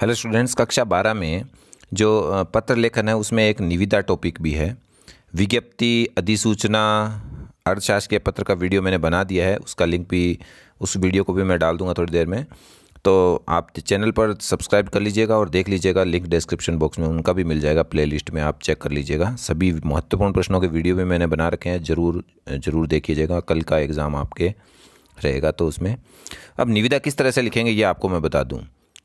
hello students कक्षा बारह में जो पत्र लेखन है उसमें एक निविदा टॉपिक भी है विज्ञप्ति अधिसूचना के पत्र का वीडियो मैंने बना दिया है उसका लिंक भी उस वीडियो को भी मैं डाल दूंगा थोड़ी देर में तो आप चैनल पर सब्सक्राइब कर लीजिएगा और देख लीजिएगा लिंक डिस्क्रिप्शन बॉक्स में उनका भी मिल जाएगा प्लेलिस्ट में आप चेक कर लीजिएगा सभी महत्वपूर्ण प्रश्नों के वीडियो भी मैंने बना रखे हैं ज़रूर ज़रूर देखिएगा कल का एग्ज़ाम आपके रहेगा तो उसमें अब निविदा किस तरह से लिखेंगे ये आपको मैं बता दूँ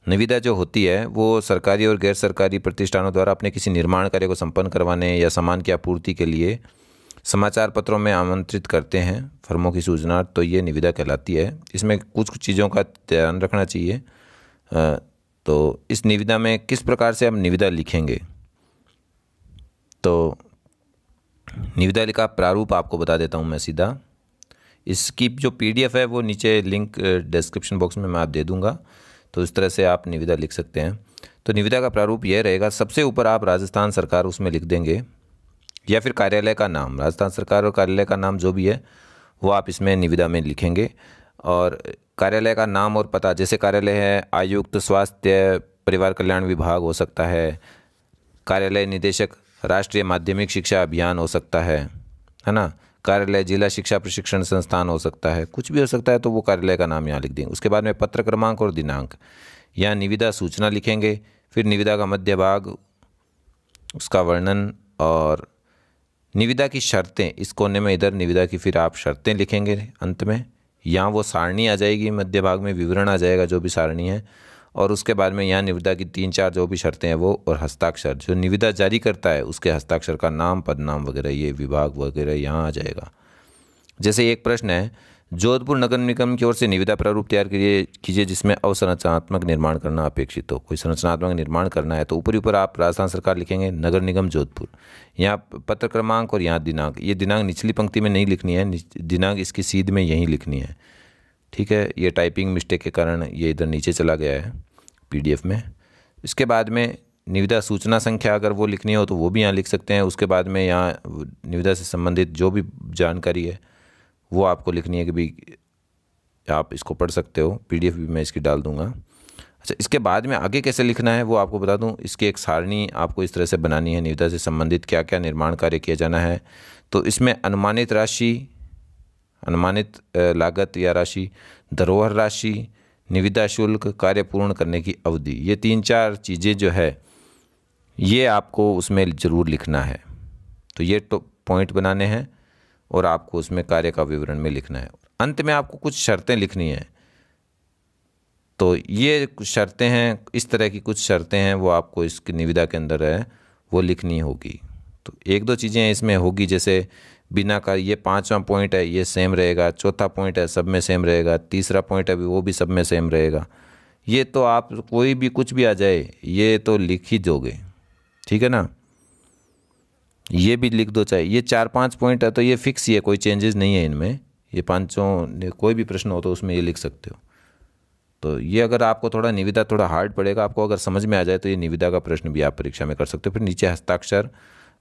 निविदा जो होती है वो सरकारी और गैर सरकारी प्रतिष्ठानों द्वारा अपने किसी निर्माण कार्य को संपन्न करवाने या सामान की आपूर्ति के लिए समाचार पत्रों में आमंत्रित करते हैं फर्मों की सूचना तो ये निविदा कहलाती है इसमें कुछ कुछ चीज़ों का ध्यान रखना चाहिए तो इस निविदा में किस प्रकार से हम निविदा लिखेंगे तो निविदा का प्रारूप आपको बता देता हूँ मैं सीधा इसकी जो पीडीएफ है वो नीचे लिंक डिस्क्रिप्शन बॉक्स में मैं आप दे दूँगा तो इस तरह से आप निविदा लिख सकते हैं तो निविदा का प्रारूप यह रहेगा सबसे ऊपर आप राजस्थान सरकार उसमें लिख देंगे या फिर कार्यालय का नाम राजस्थान सरकार और कार्यालय का नाम जो भी है वो आप इसमें निविदा में लिखेंगे और कार्यालय का नाम और पता जैसे कार्यालय है आयुक्त स्वास्थ्य परिवार कल्याण विभाग हो सकता है कार्यालय निदेशक राष्ट्रीय माध्यमिक शिक्षा अभियान हो सकता है है ना कार्यालय जिला शिक्षा प्रशिक्षण संस्थान हो सकता है कुछ भी हो सकता है तो वो कार्यालय का नाम यहाँ लिख देंगे उसके बाद में पत्र क्रमांक और दिनांक यहाँ निविदा सूचना लिखेंगे फिर निविदा का मध्य भाग उसका वर्णन और निविदा की शर्तें इस कोने में इधर निविदा की फिर आप शर्तें लिखेंगे अंत में यहाँ वो सारणी आ जाएगी मध्य भाग में विवरण आ जाएगा जो भी सारणी है और उसके बाद में यहाँ निविदा की तीन चार जो भी शर्तें हैं वो और हस्ताक्षर जो निविदा जारी करता है उसके हस्ताक्षर का नाम पदनाम वगैरह ये विभाग वगैरह यहाँ आ जाएगा जैसे एक प्रश्न है जोधपुर नगर निगम की ओर से निविदा प्रारूप तैयार कीजिए कीजिए जिसमें अवसंरचनात्मक निर्माण करना अपेक्षित हो कोई संरचनात्मक निर्माण करना है तो ऊपरी ऊपर आप राजस्थान सरकार लिखेंगे नगर निगम जोधपुर यहाँ पत्र क्रमांक और यहाँ दिनांक ये दिनांक निचली पंक्ति में नहीं लिखनी है दिनांक इसकी सीध में यहीं लिखनी है ठीक है ये टाइपिंग मिस्टेक के कारण ये इधर नीचे चला गया है पी में इसके बाद में निविदा सूचना संख्या अगर वो लिखनी हो तो वो भी यहाँ लिख सकते हैं उसके बाद में यहाँ निविदा से संबंधित जो भी जानकारी है वो आपको लिखनी है कि भाई आप इसको पढ़ सकते हो पीडीएफ भी मैं इसकी डाल दूँगा अच्छा इसके बाद में आगे कैसे लिखना है वो आपको बता दूँ इसकी एक सारणी आपको इस तरह से बनानी है निविदा से संबंधित क्या क्या निर्माण कार्य किया जाना है तो इसमें अनुमानित राशि अनुमानित लागत या राशि धरोहर राशि निविदा शुल्क कार्य पूर्ण करने की अवधि ये तीन चार चीज़ें जो है ये आपको उसमें ज़रूर लिखना है तो ये तो पॉइंट बनाने हैं और आपको उसमें कार्य का विवरण में लिखना है अंत में आपको कुछ शर्तें लिखनी हैं तो ये कुछ शर्तें हैं इस तरह की कुछ शर्तें हैं वो आपको इसकी निविदा के अंदर है वो लिखनी होगी तो एक दो चीज़ें इसमें होगी जैसे बिना का ये पाँचवा पॉइंट है ये सेम रहेगा चौथा पॉइंट है सब में सेम रहेगा तीसरा पॉइंट है वो भी सब में सेम रहेगा ये तो आप कोई भी कुछ भी आ जाए ये तो लिख ही दोगे ठीक है ना ये भी लिख दो चाहे ये चार पाँच पॉइंट है तो ये फिक्स ही है कोई चेंजेस नहीं है इनमें ये पाँचों कोई भी प्रश्न हो तो उसमें ये लिख सकते हो तो ये अगर आपको थोड़ा निविदा थोड़ा हार्ड पड़ेगा आपको अगर समझ में आ जाए तो ये निविदा का प्रश्न भी आप परीक्षा में कर सकते हो फिर नीचे हस्ताक्षर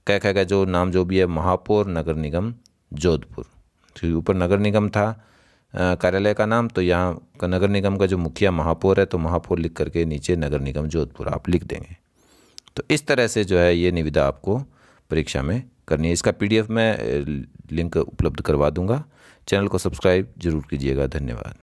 क्या कहेगा जो नाम जो भी है महापौर नगर निगम जोधपुर तो ऊपर नगर निगम था कार्यालय का नाम तो यहाँ का नगर निगम का जो मुखिया महापौर है तो महापौर लिख करके नीचे नगर निगम जोधपुर आप लिख देंगे तो इस तरह से जो है ये निविदा आपको परीक्षा में करनी है इसका पीडीएफ मैं लिंक उपलब्ध करवा दूंगा चैनल को सब्सक्राइब जरूर कीजिएगा धन्यवाद